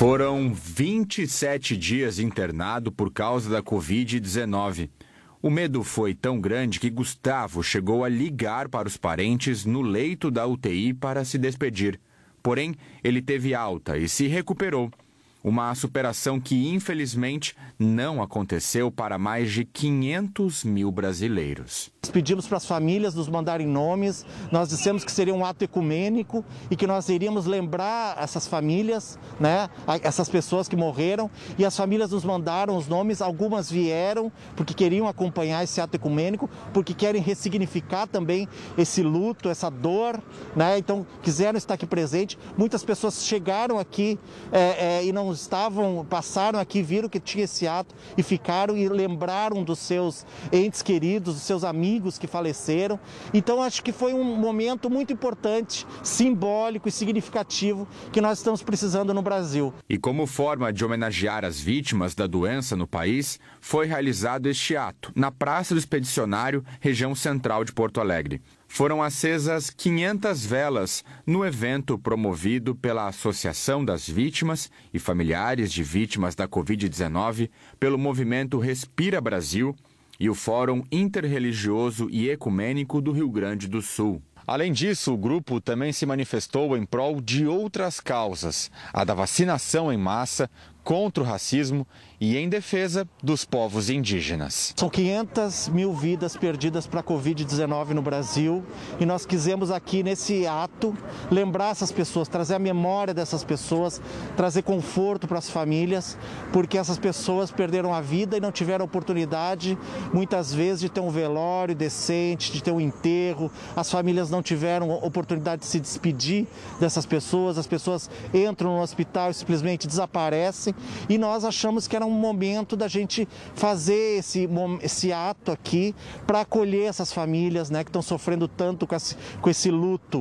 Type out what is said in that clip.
Foram 27 dias internado por causa da Covid-19. O medo foi tão grande que Gustavo chegou a ligar para os parentes no leito da UTI para se despedir. Porém, ele teve alta e se recuperou. Uma superação que, infelizmente, não aconteceu para mais de 500 mil brasileiros. Pedimos para as famílias nos mandarem nomes, nós dissemos que seria um ato ecumênico e que nós iríamos lembrar essas famílias, né, essas pessoas que morreram, e as famílias nos mandaram os nomes, algumas vieram porque queriam acompanhar esse ato ecumênico, porque querem ressignificar também esse luto, essa dor, né, então quiseram estar aqui presente. Muitas pessoas chegaram aqui é, é, e não estavam, passaram aqui, viram que tinha esse ato e ficaram e lembraram dos seus entes queridos, dos seus amigos que faleceram. Então acho que foi um momento muito importante, simbólico e significativo que nós estamos precisando no Brasil. E como forma de homenagear as vítimas da doença no país, foi realizado este ato na Praça do Expedicionário, região central de Porto Alegre foram acesas 500 velas no evento promovido pela Associação das Vítimas e Familiares de Vítimas da Covid-19, pelo movimento Respira Brasil e o Fórum Interreligioso e Ecumênico do Rio Grande do Sul. Além disso, o grupo também se manifestou em prol de outras causas, a da vacinação em massa contra o racismo e em defesa dos povos indígenas. São 500 mil vidas perdidas para a Covid-19 no Brasil e nós quisemos aqui nesse ato lembrar essas pessoas, trazer a memória dessas pessoas, trazer conforto para as famílias, porque essas pessoas perderam a vida e não tiveram oportunidade, muitas vezes, de ter um velório decente, de ter um enterro, as famílias não tiveram oportunidade de se despedir dessas pessoas, as pessoas entram no hospital e simplesmente desaparecem e nós achamos que era um momento da gente fazer esse, esse ato aqui para acolher essas famílias né, que estão sofrendo tanto com esse, com esse luto